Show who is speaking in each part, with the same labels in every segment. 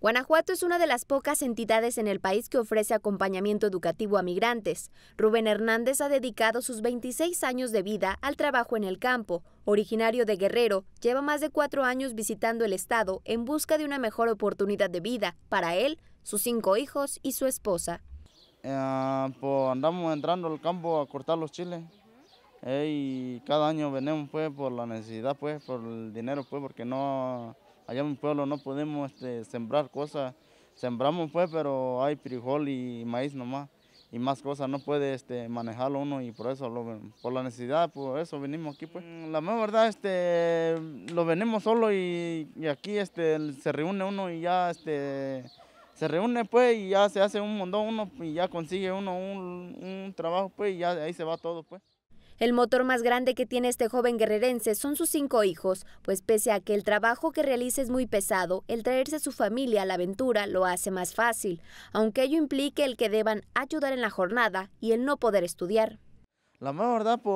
Speaker 1: Guanajuato es una de las pocas entidades en el país que ofrece acompañamiento educativo a migrantes. Rubén Hernández ha dedicado sus 26 años de vida al trabajo en el campo. Originario de Guerrero, lleva más de cuatro años visitando el estado en busca de una mejor oportunidad de vida para él, sus cinco hijos y su esposa.
Speaker 2: Ah, pues andamos entrando al campo a cortar los chiles y cada año venimos pues por la necesidad pues, por el dinero pues porque no Allá en mi pueblo no podemos este, sembrar cosas. Sembramos pues, pero hay frijol y maíz nomás. Y más cosas no puede este, manejarlo uno y por eso, lo, por la necesidad, por eso venimos aquí pues. Mm, la verdad, este, lo venimos solo y, aquí este, se reúne uno y ya este, se reúne pues y ya se hace un montón uno y ya consigue uno un, un trabajo pues y ya ahí se va todo pues.
Speaker 1: El motor más grande que tiene este joven guerrerense son sus cinco hijos, pues pese a que el trabajo que realiza es muy pesado, el traerse a su familia a la aventura lo hace más fácil, aunque ello implique el que deban ayudar en la jornada y el no poder estudiar.
Speaker 2: La verdad, pues,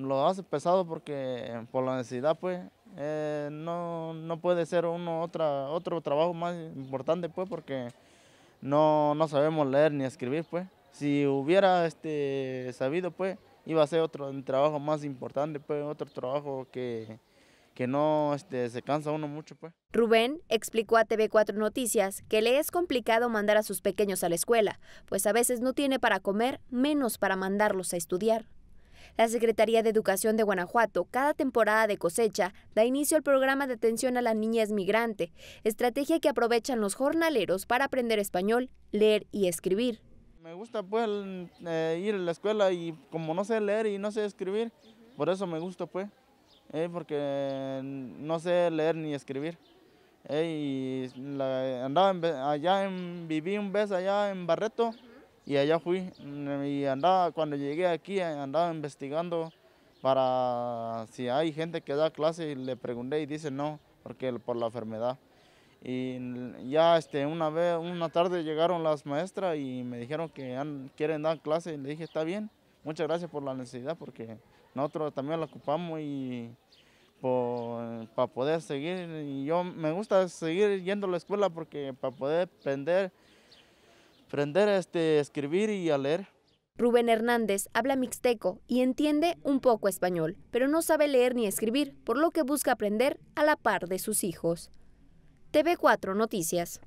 Speaker 2: lo hace pesado porque por la necesidad, pues, eh, no, no, puede ser uno otra, otro trabajo más importante, pues, porque no, no sabemos leer ni escribir, pues. Si hubiera este, sabido, pues, iba a ser otro trabajo más importante, pues otro trabajo que, no este, se cansa uno mucho. pues.
Speaker 1: Rubén explicó a TV4 Noticias que le es complicado mandar a sus pequeños a la escuela, pues a veces no tiene para comer, menos para mandarlos a estudiar. La Secretaría de Educación de Guanajuato, cada temporada de cosecha, da inicio al programa de atención a la niñas migrante, estrategia que aprovechan los jornaleros para aprender español, leer y escribir.
Speaker 2: Me gusta pues eh, ir a la escuela y como no sé leer y no sé escribir, por eso me gusta pues, eh, porque no sé leer ni escribir. Eh, y andaba allá, en, viví un vez allá en Barreto y allá fui. Y andaba, cuando llegué aquí andaba investigando para si hay gente que da clase y le pregunté y dice no, porque por la enfermedad. Y ya este, una, vez, una tarde llegaron las maestras y me dijeron que quieren dar clase. Y le dije, está bien, muchas gracias por la necesidad porque nosotros también la ocupamos y para poder seguir. Y yo me gusta seguir yendo a la escuela porque para poder aprender, aprender a este, escribir y a
Speaker 1: leer. Rubén Hernández habla mixteco y entiende un poco español, pero no sabe leer ni escribir, por lo que busca aprender a la par de sus hijos. TV4 Noticias.